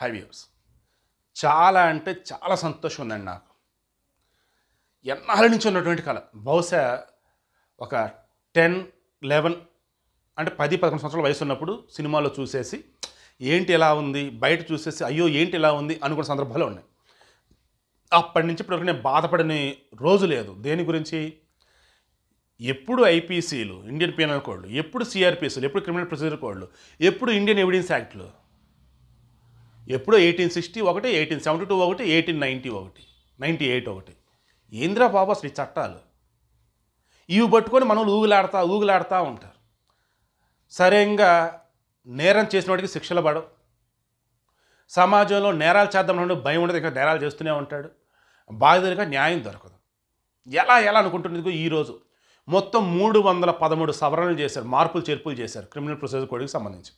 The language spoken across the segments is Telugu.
హై వ్యూస్ చాలా అంటే చాలా సంతోషం ఉందండి నాకు ఎన్నాళ్ళ నుంచి ఉన్నటువంటి కళ బహుశా ఒక టెన్ లెవెన్ అంటే పది పదకొండు సంవత్సరాల వయసు ఉన్నప్పుడు సినిమాలో చూసేసి ఏంటి ఎలా ఉంది బయట చూసేసి అయ్యో ఏంటి ఇలా ఉంది అనుకున్న సందర్భాలు ఉన్నాయి అప్పటి నుంచి ఇప్పటివరకు నేను బాధపడని రోజు లేదు దేని గురించి ఎప్పుడు ఐపీసీలు ఇండియన్ పీనల్ కోడ్లు ఎప్పుడు సిఆర్పిఎస్లు ఎప్పుడు క్రిమినల్ ప్రొసీజర్ కోడ్లు ఎప్పుడు ఇండియన్ ఎవిడెన్స్ యాక్ట్లు ఎప్పుడో ఎయిటీన్ సిక్స్టీ ఒకటి ఎయిటీన్ సెవెంటీ టూ ఒకటి ఎయిటీన్ నైంటీ ఒకటి నైంటీ ఎయిట్ ఒకటి ఏంద్రా బాబు అసలు ఈ చట్టాలు ఇవి పట్టుకొని మనం ఊగులాడతా ఊగులాడుతూ ఉంటారు సరేంగా నేరం చేసిన వాడికి శిక్షలు పడవు సమాజంలో నేరాలు చేద్దాం భయం ఉండదు ఇంకా నేరాలు చేస్తూనే ఉంటాడు బాధితులుగా న్యాయం దొరకదు ఎలా ఎలా అనుకుంటున్నది ఈరోజు మొత్తం మూడు వందల పదమూడు సవరణలు చేశారు మార్పులు చేర్పులు చేశారు క్రిమినల్ ప్రొసీజర్ కోడ్కి సంబంధించి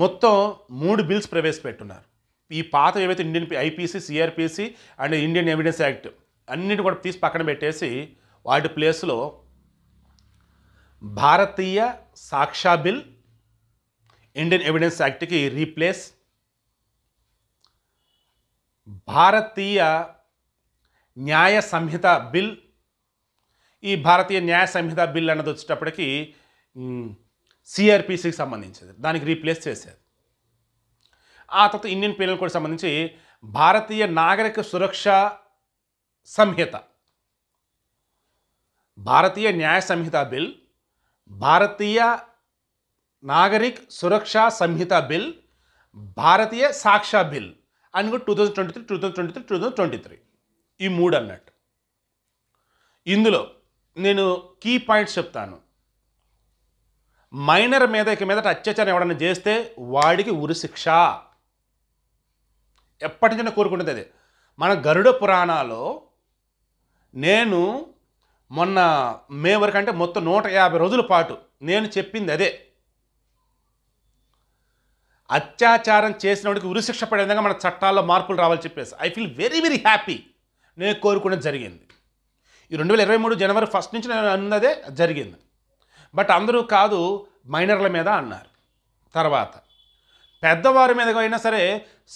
మొత్తం మూడు బిల్స్ ప్రవేశపెట్టున్నారు ఈ పాత ఏవైతే Indian IPC CRPC and Indian evidence act అన్నిటి కూడా తీసి పక్కన పెట్టేసి వాటి ప్లేస్లో Bharatiya Sakshya bill Indian evidence యాక్ట్కి రీప్లేస్ భారతీయ న్యాయ సంహిత బిల్ ఈ భారతీయ న్యాయ సంహిత బిల్ అన్నది వచ్చేటప్పటికి సిఆర్పిసికి సంబంధించింది దానికి రీప్లేస్ చేశారు ఆ తర్వాత ఇండియన్ పీనల్ కూడా సంబంధించి భారతీయ నాగరిక సురక్ష Sanhita Bharatiya Nyaya Sanhita bill Bharatiya Nagarik Suraksha Sanhita bill Bharatiya Sakshya bill అని కూడా two thousand twenty three two thousand twenty three two thousand twenty three ఈ మూడు అన్నట్టు ఇందులో నేను కీ పాయింట్స్ చెప్తాను మైనర్ మీద ఇక మీద అత్యాచారం ఎవడన్నా చేస్తే వాడికి ఉరిశిక్ష ఎప్పటి నుంచి కోరుకుంటుంది అది మన గరుడ పురాణాలో నేను మొన్న మే వరకు అంటే మొత్తం నూట యాభై రోజుల పాటు నేను చెప్పింది అదే అత్యాచారం చేసిన వాడికి ఉరిశిక్ష పడే విధంగా మన చట్టాల్లో మార్పులు రావాలని చెప్పేసి I feel very very happy నేను కోరుకునేది జరిగింది ఈ రెండు వేల ఇరవై మూడు జనవరి ఫస్ట్ నుంచి నేను అన్నదే జరిగింది బట్ అందరూ కాదు మైనర్ల మీద అన్నారు తర్వాత పెద్దవారి మీద అయినా సరే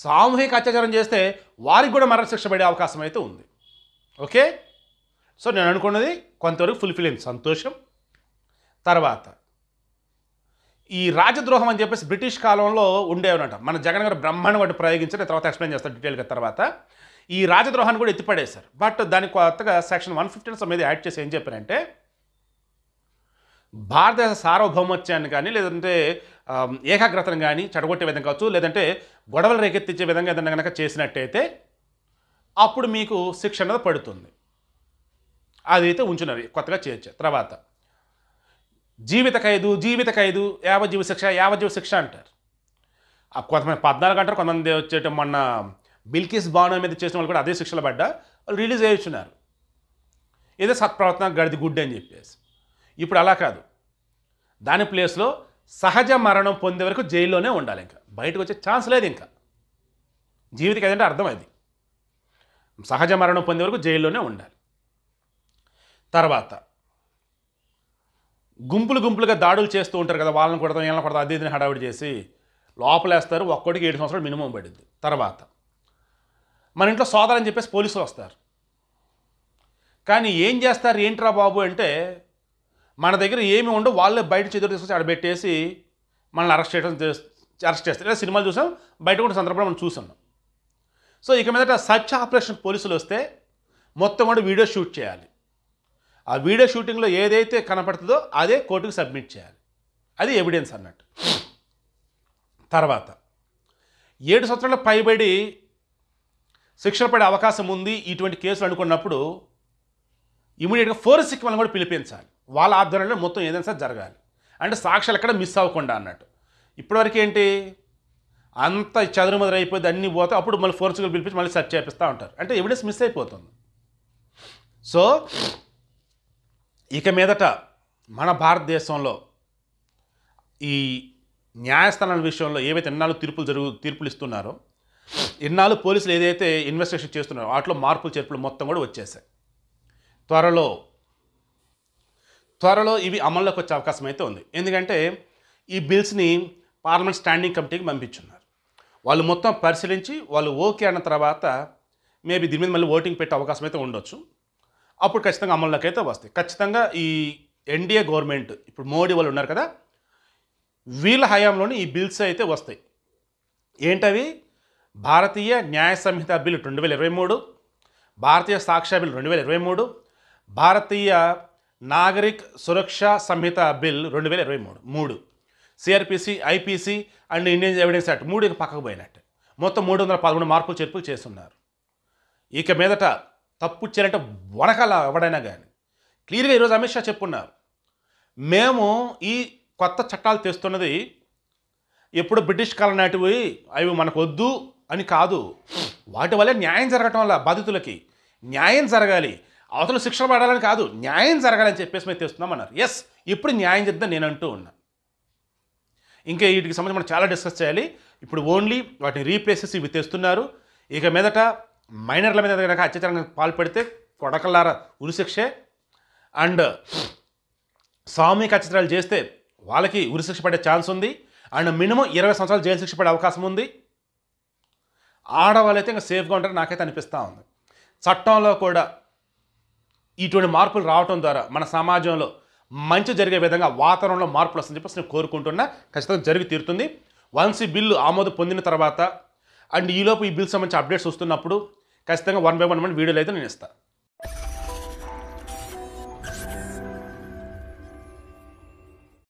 సామూహిక అత్యాచారం చేస్తే వారికి కూడా మరణశిక్ష పడే అవకాశం అయితే ఉంది ఓకే సో నేను అనుకున్నది కొంతవరకు ఫుల్ఫిల్ అయింది సంతోషం తర్వాత ఈ రాజద్రోహం అని చెప్పేసి బ్రిటిష్ కాలంలో ఉండేవనట మన జగన్ గారు బ్రహ్మాండం వాటిని ప్రయోగించారు తర్వాత ఎక్స్ప్లెయిన్ చేస్తారు డీటెయిల్గా తర్వాత ఈ రాజద్రోహాన్ని కూడా ఎత్తిపడేశారు బట్ దాని కొత్తగా సెక్షన్ వన్ ఫిఫ్టీన్ మీద యాడ్ చేసి ఏం చెప్పారంటే భారతదేశ సార్వభౌమత్యాన్ని కానీ లేదంటే ఏకాగ్రతను కానీ చెడగొట్టే విధంగా కావచ్చు లేదంటే గొడవలు రేకెత్తించే విధంగా ఏదైనా కనుక చేసినట్టయితే అప్పుడు మీకు శిక్ష అనేది పడుతుంది అదైతే ఉంచున్నారు కొత్తగా చేయొచ్చు తర్వాత జీవిత ఖైదు జీవిత ఖైదు యావజీవ శిక్ష యావజీవ శిక్ష అంటారు కొంతమంది పద్నాలుగు అంటారు కొంతమంది వచ్చేట మొన్న బిల్కిస్ బాను మీద చేసిన వాళ్ళు కూడా అదే శిక్షలు పడ్డా వాళ్ళు రిలీజ్ చేయించున్నారు ఇదే సత్ప్రవర్తన గడిది గుడ్ అని చెప్పేసి ఇప్పుడు అలా కాదు దాని ప్లేస్లో సహజ మరణం పొందే వరకు జైల్లోనే ఉండాలి ఇంకా బయటకు వచ్చే ఛాన్స్ లేదు ఇంకా జీవితం ఏదంటే అర్థం అది సహజ మరణం పొందే వరకు జైల్లోనే ఉండాలి తర్వాత గుంపులు గుంపులుగా దాడులు చేస్తూ ఉంటారు కదా వాళ్ళని కొడతాం ఏళ్ళని కొడతాం అది ఇదిని హడావిడి చేసి లోపలేస్తారు ఒక్కొక్కటికి ఏడు సంవత్సరాలు మినిమం పడింది తర్వాత మన ఇంట్లో సోదరని చెప్పేసి పోలీసులు వస్తారు కానీ ఏం చేస్తారు ఏంట్రా బాబు అంటే మన దగ్గర ఏమి ఉండవు వాళ్ళే బయట చేతులు తీసుకొచ్చి పెట్టేసి మనల్ని అరెస్ట్ చేయడం అరెస్ట్ చేస్తారు లేదా సినిమాలు చూసాం బయట కూడా సందర్భంలో మనం చూసాం సో ఇక మీదట సచ్ ఆపరేషన్ పోలీసులు వస్తే మొత్తం కూడా వీడియో షూట్ చేయాలి ఆ వీడియో షూటింగ్లో ఏదైతే కనపడుతుందో అదే కోర్టుకు సబ్మిట్ చేయాలి అది ఎవిడెన్స్ అన్నట్టు తర్వాత ఏడు సంవత్సరాల పైబడి శిక్ష పడే అవకాశం ఉంది ఇటువంటి కేసులు అనుకున్నప్పుడు ఇమీడియట్గా ఫోరెన్సిక్ వాళ్ళని కూడా పిలిపించాలి వాళ్ళ ఆధ్వర్యంలో మొత్తం ఏదైనా సరే జరగాలి అంటే సాక్ష్యాలు ఎక్కడ మిస్ అవ్వకుండా అన్నట్టు ఇప్పటివరకు ఏంటి అంత అయిపోయింది అన్నీ పోతే అప్పుడు మళ్ళీ ఫోర్స్గా పిలిపించి మళ్ళీ సెర్చ్ చేపిస్తూ ఉంటారు అంటే ఎవిడెన్స్ మిస్ అయిపోతుంది సో ఇక మీదట మన భారతదేశంలో ఈ న్యాయస్థానాల విషయంలో ఏవైతే ఎన్నాళ్ళు తీర్పులు జరుగు తీర్పులు ఇస్తున్నారో ఎన్నాళ్ళు పోలీసులు ఏదైతే ఇన్వెస్టిగేషన్ చేస్తున్నారో వాటిలో మార్పులు చేర్పులు మొత్తం కూడా వచ్చేసాయి త్వరలో త్వరలో ఇవి అమల్లోకి వచ్చే అవకాశం అయితే ఉంది ఎందుకంటే ఈ బిల్స్ని పార్లమెంట్ స్టాండింగ్ కమిటీకి పంపించున్నారు వాళ్ళు మొత్తం పరిశీలించి వాళ్ళు ఓకే అన్న తర్వాత మేబీ దీని మీద మళ్ళీ ఓటింగ్ పెట్టే అవకాశం అయితే ఉండొచ్చు అప్పుడు ఖచ్చితంగా అమల్లోకి అయితే వస్తాయి ఖచ్చితంగా ఈ ఎన్డీఏ గవర్నమెంట్ ఇప్పుడు మోడీ వాళ్ళు ఉన్నారు కదా వీళ్ళ హయాంలోనే ఈ బిల్స్ అయితే వస్తాయి ఏంటవి భారతీయ న్యాయ సంహిత బిల్ రెండు వేల ఇరవై మూడు భారతీయ సాక్ష్య బిల్ రెండు వేల ఇరవై మూడు భారతీయ నాగరిక్ సురక్ష సంహిత బిల్ రెండు వేల ఇరవై మూడు మూడు CRPC IPC and Indian evidence act మూడు పక్కకు పోయినట్టు మొత్తం మూడు వందల పదమూడు మార్పులు చేర్పులు చేస్తున్నారు ఇక మీదట తప్పు చేయాలంటే వనకాల ఎవడైనా కానీ క్లియర్గా ఈరోజు అమిత్ షా చెప్పున్నారు మేము ఈ కొత్త చట్టాలు తెస్తున్నది ఎప్పుడు బ్రిటిష్ కాలం నాటివి అవి మనకు వద్దు అని కాదు వాటి వల్ల న్యాయం జరగటం వల్ల బాధితులకి న్యాయం జరగాలి అవతల శిక్షలు పడాలని కాదు న్యాయం జరగాలని చెప్పేసి మేము తెస్తున్నాం అన్నారు ఎస్ ఇప్పుడు న్యాయం చేద్దాం నేను అంటూ ఉన్నా ఇంకా వీటికి సంబంధించి మనం చాలా డిస్కస్ చేయాలి ఇప్పుడు ఓన్లీ వాటిని రీప్లేసెస్ ఇవి తెస్తున్నారు ఇక మీదట మైనర్ల మీద కనుక అత్యాచారం పాల్పడితే కొడకలార ఉరిశిక్షే అండ్ సామూహిక అత్యాచారాలు చేస్తే వాళ్ళకి ఉరిశిక్ష పడే ఛాన్స్ ఉంది అండ్ మినిమం ఇరవై సంవత్సరాలు జైలు శిక్ష పడే అవకాశం ఉంది ఆడవాళ్ళైతే ఇంకా సేఫ్గా ఉంటారని నాకైతే అనిపిస్తూ ఉంది చట్టంలో కూడా ఇటువంటి మార్పులు రావడం ద్వారా మన సమాజంలో మంచి జరిగే విధంగా వాతావరణంలో మార్పులు వస్తుందని చెప్పేసి నేను కోరుకుంటున్నా ఖచ్చితంగా జరిగి తీరుతుంది వన్స్ ఈ బిల్లు ఆమోదం పొందిన తర్వాత అండ్ ఈలోపు ఈ బిల్ సంబంధించి అప్డేట్స్ వస్తున్నప్పుడు ఖచ్చితంగా వన్ బై వన్ వన్ వీడియోలు అయితే నేను ఇస్తాను